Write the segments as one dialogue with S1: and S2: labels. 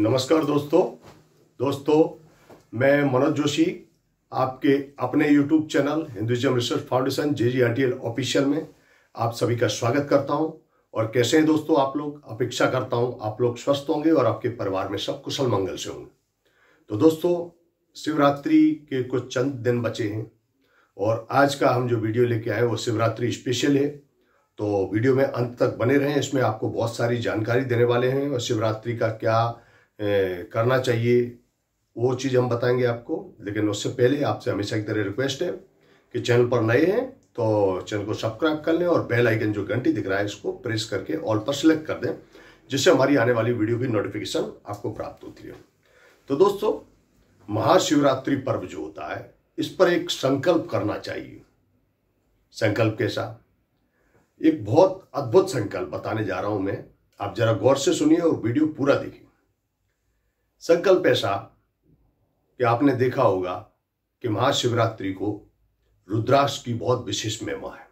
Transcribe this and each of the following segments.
S1: नमस्कार दोस्तों दोस्तों मैं मनोज जोशी आपके अपने YouTube channel Hinduism research foundation J G R T L official में आप सभी का स्वागत करता हूं और कैसे हैं दोस्तों आप लोग अपेक्षा करता हूं आप लोग स्वस्थ होंगे और आपके परिवार में सब कुशल मंगल से होंगे तो दोस्तों शिवरात्रि के कुछ चंद दिन बचे हैं और आज का हम जो वीडियो लेके आए वो शिवरात्रि स्पेशल है तो वीडियो में अंत तक बने रहें इसमें आपको बहुत सारी जानकारी देने वाले हैं और शिवरात्रि का क्या करना चाहिए वो चीज़ हम बताएंगे आपको लेकिन उससे पहले आपसे हमेशा की तरह रिक्वेस्ट है कि चैनल पर नए हैं तो चैनल को सब्सक्राइब कर लें और बेल आइकन जो घंटी दिख रहा है इसको प्रेस करके ऑल पर सेलेक्ट कर दें जिससे हमारी आने वाली वीडियो की नोटिफिकेशन आपको प्राप्त होती है तो दोस्तों महाशिवरात्रि पर्व जो होता है इस पर एक संकल्प करना चाहिए संकल्प कैसा एक बहुत अद्भुत संकल्प बताने जा रहा हूं मैं आप जरा गौर से सुनिए और वीडियो पूरा देखिए संकल्प ऐसा कि आपने देखा होगा कि महाशिवरात्रि को रुद्राक्ष की बहुत विशेष महिमा है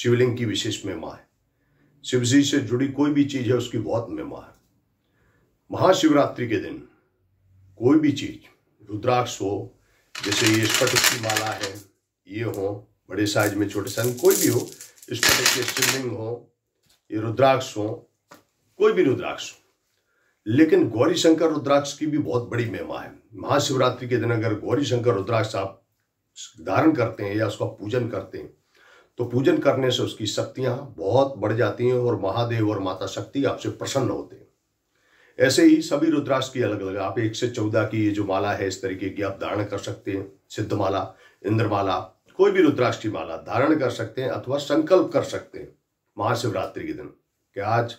S1: शिवलिंग की विशेष महिमा है शिव जी से जुड़ी कोई भी चीज है उसकी बहुत महिमा है महाशिवरात्रि के दिन कोई भी चीज रुद्राक्ष हो जैसे ये स्पटक की माला है ये हो बड़े साइज में छोटे साइज कोई भी हो स्पटक के शिवलिंग हो ये रुद्राक्ष हो कोई भी रुद्राक्ष हो लेकिन गौरी शंकर रुद्राक्ष की भी बहुत बड़ी महिमा है महाशिवरात्रि के दिन अगर गौरी शंकर रुद्राक्ष आप धारण करते हैं या उसका पूजन करते हैं तो पूजन करने से उसकी शक्तियां बहुत बढ़ जाती हैं और महादेव और माता शक्ति आपसे प्रसन्न होते हैं ऐसे ही सभी रुद्राक्ष की अलग अलग आप एक से चौदह की ये जो माला है इस तरीके की आप धारण कर सकते हैं सिद्धमाला इंद्रमाला कोई भी रुद्राक्ष की माला धारण कर सकते हैं अथवा संकल्प कर सकते हैं महाशिवरात्रि के दिन कि आज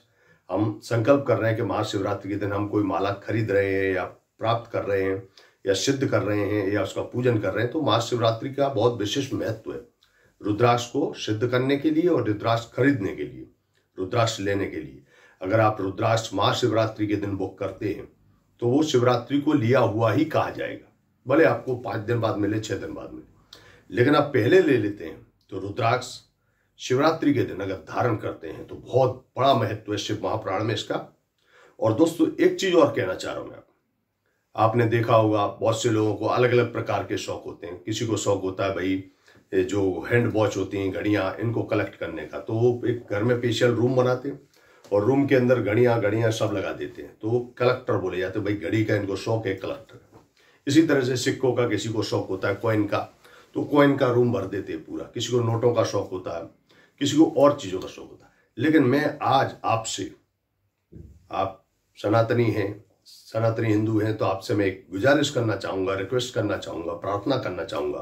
S1: हम संकल्प कर रहे हैं कि महाशिवरात्रि के दिन हम कोई माला खरीद रहे हैं या प्राप्त कर रहे हैं या सिद्ध कर रहे हैं या उसका पूजन कर रहे हैं तो महाशिवरात्रि का बहुत विशेष महत्व है रुद्राक्ष को सिद्ध करने के लिए और रुद्राक्ष खरीदने के लिए रुद्राक्ष लेने के लिए अगर आप रुद्राक्ष महाशिवरात्रि के दिन बुक करते हैं तो वो शिवरात्रि को लिया हुआ ही कहा जाएगा भले आपको पाँच दिन बाद मिले छः दिन बाद मिले लेकिन आप पहले ले लेते हैं तो रुद्राक्ष शिवरात्रि के दिन अगर धारण करते हैं तो बहुत बड़ा महत्व है शिव महाप्राण में इसका और दोस्तों एक चीज और कहना चाह रहा हूं मैं आपने देखा होगा बहुत से लोगों को अलग अलग प्रकार के शौक होते हैं किसी को शौक होता है भाई जो हैंड वॉच होती हैं घड़ियां इनको कलेक्ट करने का तो वो एक घर में स्पेशल रूम बनाते हैं और रूम के अंदर घड़ियां घड़ियां सब लगा देते हैं तो कलेक्टर बोले जाते हैं भाई घड़ी का इनको शौक है कलेक्टर इसी तरह से सिक्कों का किसी को शौक होता है कॉइन का तो कॉइन का रूम भर देते पूरा किसी को नोटों का शौक होता है किसी को और चीज़ों का शौक होता है लेकिन मैं आज आपसे आप सनातनी हैं सनातनी हिंदू हैं तो आपसे मैं एक गुजारिश करना चाहूंगा रिक्वेस्ट करना चाहूंगा प्रार्थना करना चाहूंगा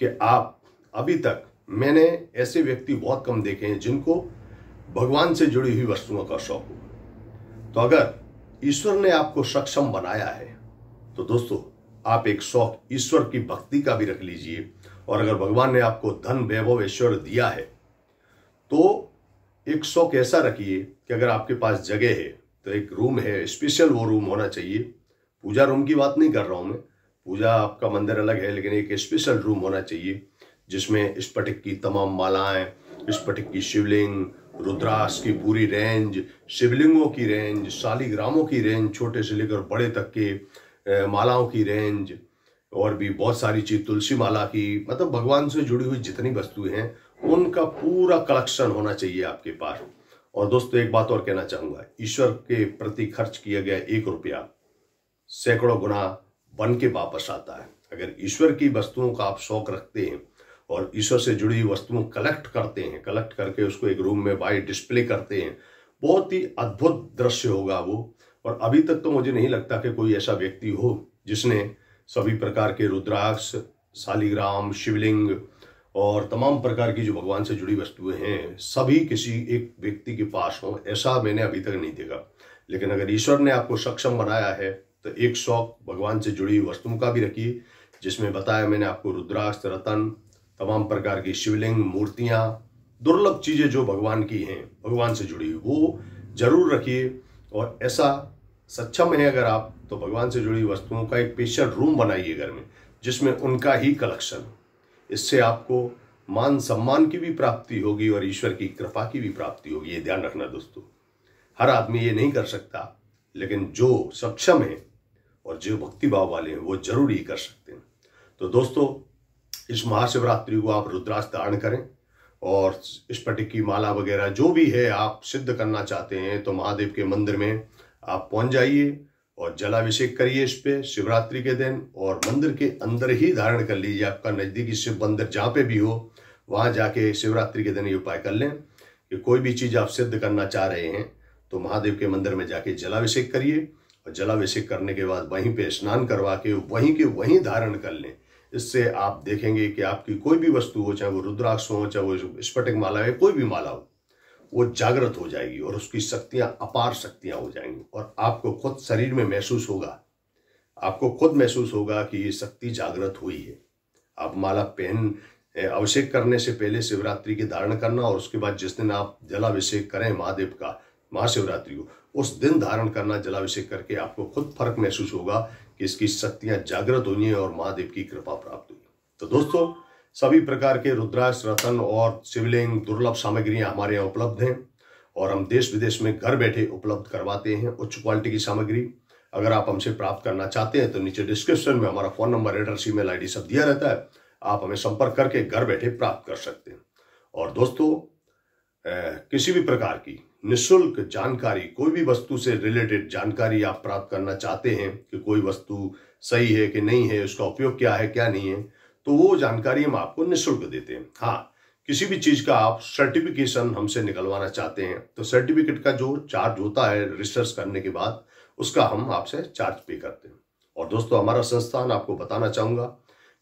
S1: कि आप अभी तक मैंने ऐसे व्यक्ति बहुत कम देखे हैं जिनको भगवान से जुड़ी हुई वस्तुओं का शौक हो तो अगर ईश्वर ने आपको सक्षम बनाया है तो दोस्तों आप एक शौक ईश्वर की भक्ति का भी रख लीजिए और अगर भगवान ने आपको धन वैभव ऐश्वर्य दिया है तो एक शौक ऐसा रखिए कि अगर आपके पास जगह है तो एक रूम है स्पेशल वो रूम होना चाहिए पूजा रूम की बात नहीं कर रहा हूँ मैं पूजा आपका मंदिर अलग है लेकिन एक स्पेशल रूम होना चाहिए जिसमें स्फटिक की तमाम मालाएं स्फटिक की शिवलिंग रुद्रास की पूरी रेंज शिवलिंगों की रेंज शालीग्रामों की रेंज छोटे से लेकर बड़े तक के मालाओं की रेंज और भी बहुत सारी चीज़ तुलसी माला की मतलब भगवान से जुड़ी हुई जितनी वस्तुएं हैं उनका पूरा कलेक्शन होना चाहिए आपके पास और दोस्तों एक बात और कहना चाहूंगा ईश्वर के प्रति खर्च किया गया एक रुपया सैकड़ों गुना बन के वापस आता है अगर ईश्वर की वस्तुओं का आप शौक रखते हैं और ईश्वर से जुड़ी वस्तुओं कलेक्ट करते हैं कलेक्ट करके उसको एक रूम में बाई डिस्प्ले करते हैं बहुत ही अद्भुत दृश्य होगा वो और अभी तक तो मुझे नहीं लगता कि कोई ऐसा व्यक्ति हो जिसने सभी प्रकार के रुद्राक्ष शालिग्राम शिवलिंग और तमाम प्रकार की जो भगवान से जुड़ी वस्तुएं हैं सभी किसी एक व्यक्ति के पास हों ऐसा मैंने अभी तक नहीं देखा लेकिन अगर ईश्वर ने आपको सक्षम बनाया है तो एक शौक भगवान से जुड़ी वस्तुओं का भी रखिए जिसमें बताया मैंने आपको रुद्राक्ष रतन तमाम प्रकार की शिवलिंग मूर्तियाँ दुर्लभ चीज़ें जो भगवान की हैं भगवान से जुड़ी वो जरूर रखिए और ऐसा सक्षम है अगर आप तो भगवान से जुड़ी वस्तुओं का एक स्पेशल रूम बनाइए घर में जिसमें उनका ही कलेक्शन इससे आपको मान सम्मान की भी प्राप्ति होगी और ईश्वर की कृपा की भी प्राप्ति होगी ये ध्यान रखना दोस्तों हर आदमी ये नहीं कर सकता लेकिन जो सक्षम है और जो भक्तिभाव वाले हैं वो जरूर ही कर सकते हैं तो दोस्तों इस महाशिवरात्रि को आप रुद्राक्ष धारण करें और इस की माला वगैरह जो भी है आप सिद्ध करना चाहते हैं तो महादेव के मंदिर में आप पहुंच जाइए और जलाभिषेक करिए इस पे शिवरात्रि के दिन और मंदिर के अंदर ही धारण कर लीजिए आपका नज़दीकी शिव मंदिर जहाँ पे भी हो वहाँ जाके शिवरात्रि के दिन ये उपाय कर लें कि कोई भी चीज़ आप सिद्ध करना चाह रहे हैं तो महादेव के मंदिर में जाके जलाभिषेक करिए और जलाभिषेक करने के बाद वहीं पे स्नान करवा के वहीं के वहीं धारण कर लें इससे आप देखेंगे कि आपकी कोई भी वस्तु हो चाहे वो रुद्राक्ष हो चाहे वो स्फटिक माला हो कोई भी माला हो वो जागृत हो जाएगी और उसकी शक्तियां अपार शक्तियां हो जाएंगी और आपको खुद शरीर में महसूस होगा आपको खुद महसूस होगा कि ये शक्ति जागृत हुई है आप माला पहन अभिषेक करने से पहले शिवरात्रि के धारण करना और उसके बाद जिस दिन आप जलाभिषेक करें महादेव का महाशिवरात्रि को उस दिन धारण करना जलाभिषेक करके आपको खुद फर्क महसूस होगा कि इसकी शक्तियां जागृत हुई हैं और महादेव की कृपा प्राप्त हुई तो दोस्तों सभी प्रकार के रुद्राक्ष रतन और शिवलिंग दुर्लभ सामग्रियां हमारे यहाँ उपलब्ध हैं और हम देश विदेश में घर बैठे उपलब्ध करवाते हैं उच्च क्वालिटी की सामग्री अगर आप हमसे प्राप्त करना चाहते हैं तो नीचे डिस्क्रिप्शन में हमारा phone number address email ID सब दिया रहता है आप हमें संपर्क करके घर बैठे प्राप्त कर सकते हैं और दोस्तों किसी भी प्रकार की निःशुल्क जानकारी कोई भी वस्तु से रिलेटेड जानकारी आप प्राप्त करना चाहते हैं कि कोई वस्तु सही है कि नहीं है उसका उपयोग क्या है क्या नहीं है तो वो जानकारी हम आपको निःशुल्क देते हैं हाँ किसी भी चीज़ का आप सर्टिफिकेशन हमसे निकलवाना चाहते हैं तो सर्टिफिकेट का जो चार्ज होता है रिसर्च करने के बाद उसका हम आपसे चार्ज पे करते हैं और दोस्तों हमारा संस्थान आपको बताना चाहूंगा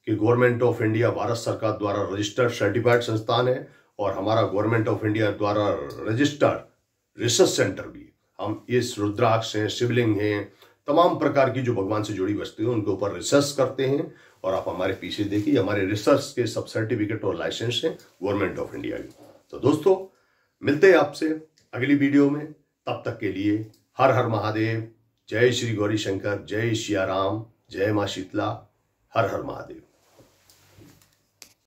S1: कि गवर्नमेंट ऑफ इंडिया भारत सरकार द्वारा रजिस्टर्ड सर्टिफाइड संस्थान है और हमारा गवर्नमेंट ऑफ इंडिया द्वारा रजिस्टर्ड रिसर्च सेंटर भी हम इस रुद्राक्ष हैं शिवलिंग हैं तमाम प्रकार की जो भगवान से जुड़ी वस्तु उनके ऊपर रिसर्च करते हैं और आप हमारे पीछे देखिए हमारे रिसर्च के सब सर्टिफिकेट और लाइसेंस हैं गवर्नमेंट ऑफ इंडिया की तो दोस्तों मिलते हैं आपसे अगली वीडियो में तब तक के लिए हर हर महादेव जय श्री गौरी शंकर जय राम जय माँ शीतला हर हर महादेव